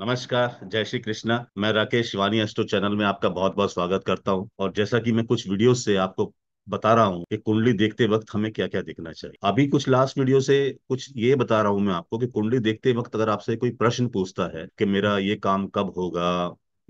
नमस्कार जय श्री कृष्णा मैं राकेश वानी एस्ट्रो चैनल में आपका बहुत बहुत स्वागत करता हूं और जैसा कि मैं कुछ वीडियो से आपको बता रहा हूं कि कुंडली देखते वक्त हमें क्या क्या देखना चाहिए अभी कुछ लास्ट वीडियो से कुछ ये बता रहा हूं मैं आपको कि कुंडली देखते वक्त अगर आपसे कोई प्रश्न पूछता है कि मेरा ये काम कब होगा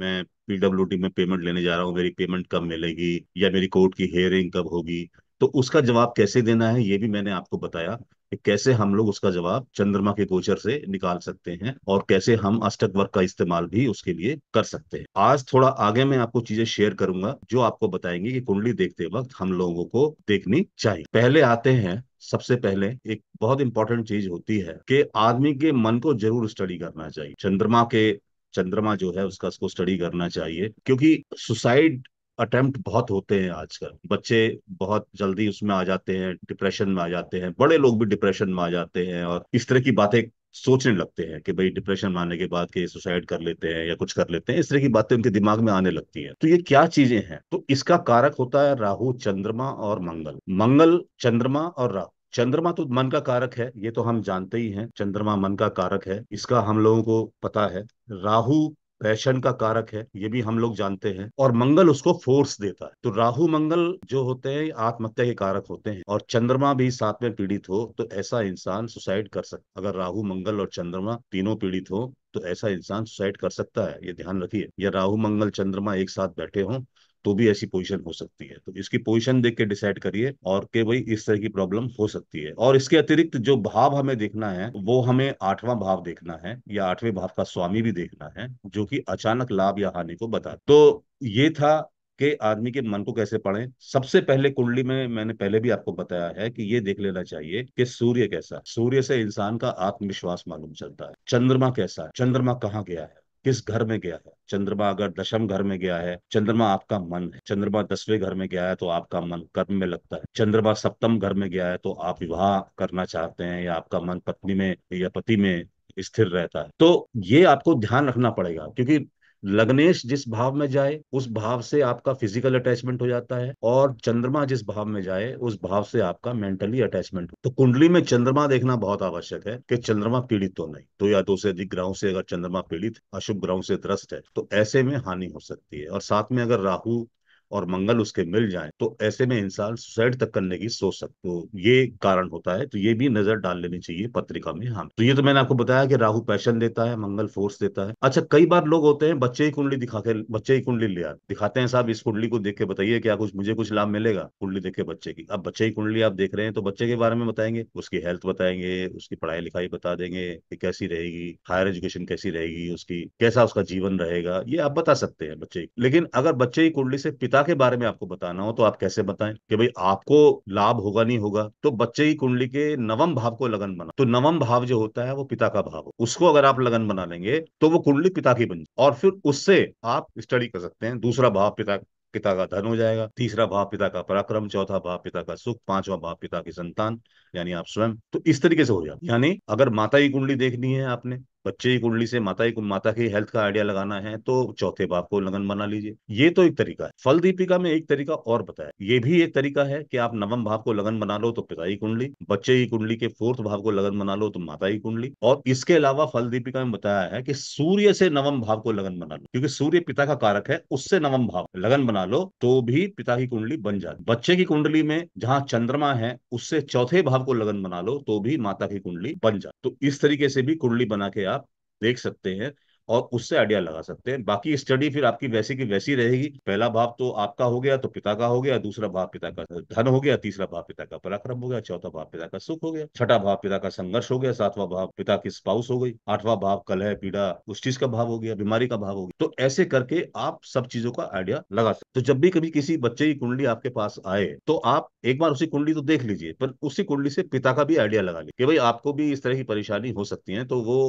मैं पीडब्ल्यू में पेमेंट लेने जा रहा हूँ मेरी पेमेंट कब मिलेगी या मेरी कोर्ट की हेयरिंग कब होगी तो उसका जवाब कैसे देना है ये भी मैंने आपको बताया कैसे हम लोग उसका जवाब चंद्रमा के गोचर से निकाल सकते हैं और कैसे हम अष्टक वर्ग का इस्तेमाल भी उसके लिए कर सकते हैं आज थोड़ा आगे मैं आपको चीजें शेयर करूंगा जो आपको बताएंगे कि कुंडली देखते वक्त हम लोगों को देखनी चाहिए पहले आते हैं सबसे पहले एक बहुत इंपॉर्टेंट चीज होती है कि आदमी के मन को जरूर स्टडी करना चाहिए चंद्रमा के चंद्रमा जो है उसका उसको स्टडी करना चाहिए क्योंकि सुसाइड अटेम्प्ट बहुत होते हैं आजकल बच्चे बहुत जल्दी उसमें आ जाते हैं डिप्रेशन में आ जाते हैं बड़े लोग भी डिप्रेशन में आ जाते हैं और इस तरह की बातें सोचने लगते हैं कि भाई डिप्रेशन में आने के बाद के सुसाइड कर लेते हैं या कुछ कर लेते हैं इस तरह की बातें उनके दिमाग में आने लगती हैं तो ये क्या चीजें हैं तो इसका कारक होता है राहु चंद्रमा और मंगल मंगल चंद्रमा और राहु चंद्रमा तो मन का कारक है ये तो हम जानते ही हैं चंद्रमा मन का कारक है इसका हम लोगों को पता है राहु पैशन का कारक है ये भी हम लोग जानते हैं और मंगल उसको फोर्स देता है तो राहु मंगल जो होते हैं आत्महत्या के कारक होते हैं और चंद्रमा भी साथ में पीड़ित हो तो ऐसा इंसान सुसाइड कर सकता अगर राहु मंगल और चंद्रमा तीनों पीड़ित हो तो ऐसा इंसान सुसाइड कर सकता है ये ध्यान रखिए या राहु मंगल चंद्रमा एक साथ बैठे हों तो भी ऐसी पोजीशन हो सकती है तो इसकी पोजीशन देख के डिसाइड करिए और के भाई इस तरह की प्रॉब्लम हो सकती है और इसके अतिरिक्त जो भाव हमें देखना है वो हमें आठवां भाव देखना है या आठवें भाव का स्वामी भी देखना है जो कि अचानक लाभ या हानि को बता तो ये था कि आदमी के मन को कैसे पढ़ें सबसे पहले कुंडली में मैंने पहले भी आपको बताया है कि ये देख लेना चाहिए कि सूर्य कैसा सूर्य से इंसान का आत्मविश्वास मालूम चलता है चंद्रमा कैसा चंद्रमा कहाँ गया है किस घर में गया है चंद्रमा अगर दशम घर में गया है चंद्रमा आपका मन है चंद्रमा दसवें घर में गया है तो आपका मन कर्म में लगता है चंद्रमा सप्तम घर में गया है तो आप विवाह करना चाहते हैं या आपका मन पत्नी में या पति में स्थिर रहता है तो ये आपको ध्यान रखना पड़ेगा क्योंकि लग्नेश जिस भाव में जाए उस भाव से आपका फिजिकल अटैचमेंट हो जाता है और चंद्रमा जिस भाव में जाए उस भाव से आपका मेंटली अटैचमेंट तो कुंडली में चंद्रमा देखना बहुत आवश्यक है कि चंद्रमा पीड़ित तो नहीं तो या दो से अधिक ग्रहों से अगर चंद्रमा पीड़ित अशुभ ग्रहों से त्रस्त है तो ऐसे में हानि हो सकती है और साथ में अगर राहु और मंगल उसके मिल जाए तो ऐसे में इंसान सुसाइड तक करने की सोच सकते तो ये कारण होता है तो ये भी नजर डाल लेनी चाहिए पत्रिका में हम हाँ। तो ये तो मैंने आपको बताया कि राहु पैशन देता है मंगल फोर्स देता है अच्छा कई बार लोग होते हैं बच्चे की कुंडली दिखा के बच्चे की कुंडली ले दिखाते हैं साहब इस कुंडली को देख के बताइए क्या कुछ मुझे कुछ लाभ मिलेगा कुंडली देख के बच्चे की अब बच्चे की कुंडली आप देख रहे हैं तो बच्चे के बारे में बताएंगे उसकी हेल्थ बताएंगे उसकी पढ़ाई लिखाई बता देंगे कि कैसी रहेगी हायर एजुकेशन कैसी रहेगी उसकी कैसा उसका जीवन रहेगा ये आप बता सकते हैं बच्चे लेकिन अगर बच्चे की कुंडली से पिता पिता के बारे में आपको बताना हो तो आप कैसे बताएं कि भाई आपको लाभ होगा नहीं होगा तो बच्चे की कुंडली के नवम भाव को लगन बना तो नवम भाव जो होता है वो पिता का भाव उसको अगर आप लगन बना लेंगे तो वो कुंडली पिता की बन जाए और फिर उससे आप स्टडी कर सकते हैं दूसरा भाव पिता पिता का धन हो जाएगा तीसरा भाव पिता का पराक्रम चौथा भाव पिता का सुख पांचवा भाव पिता की संतान यानी आप स्वयं तो इस तरीके से हो जाए यानी अगर माता की कुंडली देखनी है आपने बच्चे की कुंडली से माता की माता की हेल्थ का आइडिया लगाना है तो चौथे बाप को लगन बना लीजिए ये तो एक तरीका है फल दीपिका में एक तरीका और बताया ये भी एक तरीका है कि आप नवम भाव को लगन बना लो तो पिता की कुंडली बच्चे की कुंडली के फोर्थ भाव को लगन बना लो तो माता की कुंडली और इसके अलावा फल दीपिका में बताया है कि सूर्य से नवम भाव को लगन बना लो क्योंकि सूर्य पिता का कारक है उससे नवम भाव लगन बना लो तो भी पिता की कुंडली बन जाती बच्चे की कुंडली में जहाँ चंद्रमा है उससे चौथे भाव को लगन बना लो तो भी माता की कुंडली बन जाती तो इस तरीके से भी कुंडली बना के आप देख सकते हैं और उससे आइडिया लगा सकते हैं बाकी स्टडी फिर आपकी वैसी की वैसी रहेगी पहला भाव तो आपका हो गया तो पिता का हो गया दूसरा भाव पिता का धन हो गया तीसरा भाव पिता का पराक्रम हो गया चौथा भाव पिता का सुख हो गया छठा भाव पिता का संघर्ष हो गया सातवा भाव पिता की स्पाउस हो गई आठवां भाव कलह पीड़ा उस चीज का भाव हो गया बीमारी का भाव हो गया तो ऐसे करके आप सब चीजों का आइडिया लगा सकते तो जब भी कभी किसी बच्चे की कुंडली आपके पास आए तो आप एक बार उसी कुंडली तो देख लीजिए पर उसी कुंडली से पिता का भी आइडिया लगा लीजिए कि भाई आपको भी इस तरह की परेशानी हो सकती है तो वो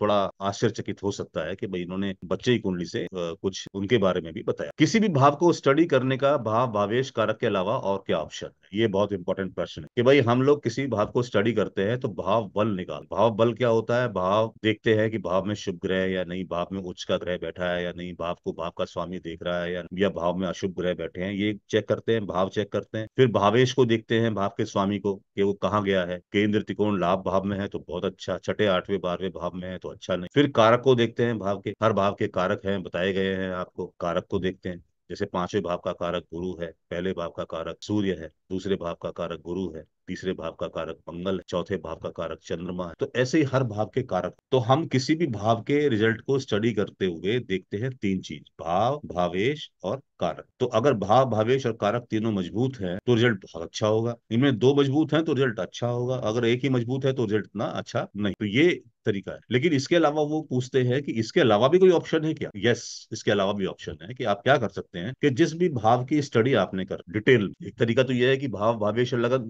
थोड़ा आश्चर्यचकित हो सकता है कि भाई इन्होंने बच्चे की कुंडली से कुछ उनके बारे में भी बताया किसी भी भाव को स्टडी करने का भाव भावेश कारक के अलावा और क्या ऑप्शन है ये बहुत इंपॉर्टेंट प्रश्न है कि भाई हम लोग किसी भाव को स्टडी करते हैं तो भाव बल निकाल भाव बल क्या होता है भाव देखते हैं कि भाव में शुभ ग्रह या नहीं भाव में उच्च का ग्रह बैठा है या नहीं भाव को भाव का स्वामी देख रहा है या भाव में अशुभ ग्रह बैठे हैं ये चेक करते हैं भाव चेक करते हैं फिर भावेश को देखते हैं भाव के स्वामी को कि वो कहाँ गया है केंद्र त्रिकोण लाभ भाव में है तो बहुत अच्छा छठे आठवें बारहवें भाव में है तो तो अच्छा नहीं फिर कारक को देखते हैं भाव के हर भाव के कारक हैं बताए गए हैं आपको कारक को देखते हैं जैसे पांचवें भाव का कारक गुरु है पहले भाव का कारक सूर्य है दूसरे भाव का कारक गुरु है तीसरे भाव का कारक मंगल है चौथे भाव का कारक चंद्रमा है तो ऐसे ही हर भाव के कारक तो हम किसी भी भाव के रिजल्ट को स्टडी करते हुए देखते हैं तीन चीज भाव भावेश और कारक तो अगर भाव भावेश और कारक तीनों मजबूत है तो रिजल्ट बहुत अच्छा होगा इनमें दो मजबूत है तो रिजल्ट अच्छा होगा अगर एक ही मजबूत है तो रिजल्ट इतना अच्छा नहीं तो ये तरीका है लेकिन इसके अलावा वो पूछते हैं कि इसके अलावा भी कोई ऑप्शन है क्या यस इसके अलावा भी ऑप्शन है कि आप क्या कर सकते हैं कि जिस भी भाव की स्टडी आपने कर डिटेल एक तरीका तो यह है कि भाव भावेश लगन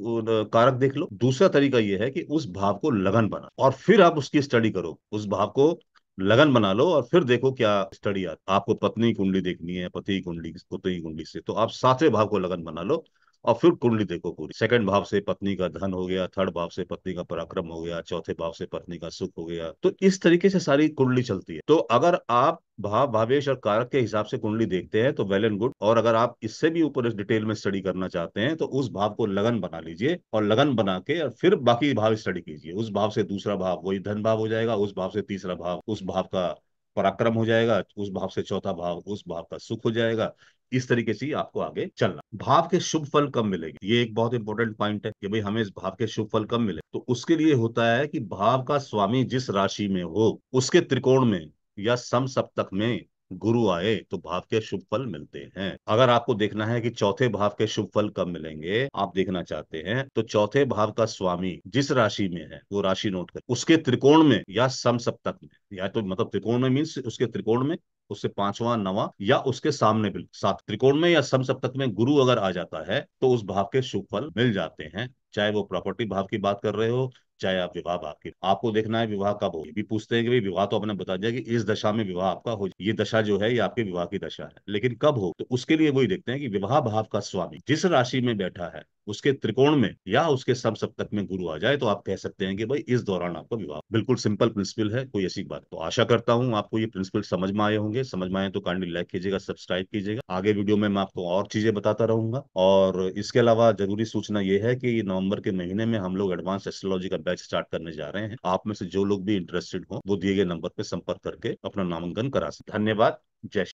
कारक देख लो दूसरा तरीका यह है कि उस भाव को लगन बना और फिर आप उसकी स्टडी करो उस भाव को लगन बना लो और फिर देखो क्या स्टडी आती आपको पत्नी कुंडली देखनी है पति कुंडली पति कुंडली से तो आप सातवें भाव को लगन बना लो और फिर कुंडली देखो पूरी सेकंड भाव से पत्नी का धन हो गया थर्ड भाव से पत्नी का पराक्रम हो गया चौथे भाव से पत्नी का सुख हो गया तो इस तरीके से सारी कुंडली चलती है तो अगर आप भाव भावेश और कारक के हिसाब से कुंडली देखते हैं तो वेल एंड गुड और अगर आप इससे भी ऊपर इस डिटेल में स्टडी करना चाहते हैं तो उस भाव को लगन बना लीजिए और लगन बना के और फिर बाकी भाव स्टडी कीजिए उस भाव से दूसरा भाव वही धन भाव हो जाएगा उस भाव से तीसरा भाव उस भाव का पराक्रम हो जाएगा उस भाव से चौथा भाव उस भाव का सुख हो जाएगा इस तरीके से आपको आगे चलना भाव के शुभ फल कम मिलेगी ये एक बहुत इंपॉर्टेंट पॉइंट है कि भाई हमें इस भाव के शुभ फल कम मिले तो उसके लिए होता है कि भाव का स्वामी जिस राशि में हो उसके त्रिकोण में या सम सप्तक में गुरु आए तो भाव के शुभ फल मिलते हैं अगर आपको देखना है कि चौथे भाव के शुभ फल कब मिलेंगे आप देखना चाहते हैं तो चौथे भाव का स्वामी जिस राशि में है वो राशि नोट कर उसके त्रिकोण में या सम सप्तक में या तो मतलब त्रिकोण में मीन्स उसके त्रिकोण में उससे पांचवा नवा या उसके सामने सात त्रिकोण में या सम सप्तक में गुरु अगर आ जाता है तो उस भाव के शुभ फल मिल जाते हैं चाहे वो प्रॉपर्टी भाव की बात कर रहे हो चाहे आप विवाह आपके आपको देखना है विवाह कब हो ये भी पूछते हैं कि भाई विवाह तो आपने बता दिया कि इस दशा में विवाह आपका हो ये दशा जो है ये आपके विवाह की दशा है लेकिन कब हो तो उसके लिए वही देखते हैं कि विवाह भाव का स्वामी जिस राशि में बैठा है उसके त्रिकोण में या उसके सब सप्तक में गुरु आ जाए तो आप कह सकते हैं कि भाई इस दौरान आपका विवाह बिल्कुल सिंपल प्रिंसिपल है कोई ऐसी बात तो आशा करता हूँ आपको ये प्रिंसिपल समझ में आए होंगे समझ में आए तो कांडी लाइक कीजिएगा सब्सक्राइब कीजिएगा आगे वीडियो में मैं आपको और चीजें बताता रहूंगा और इसके अलावा जरूरी सूचना ये है कि नवंबर के महीने में हम लोग एडवांस एस्ट्रोलॉजी का बैच स्टार्ट करने जा रहे हैं आप में से जो लोग भी इंटरेस्टेड हो वो दिए गए नंबर पे संपर्क करके अपना नामांकन करा सकते धन्यवाद जय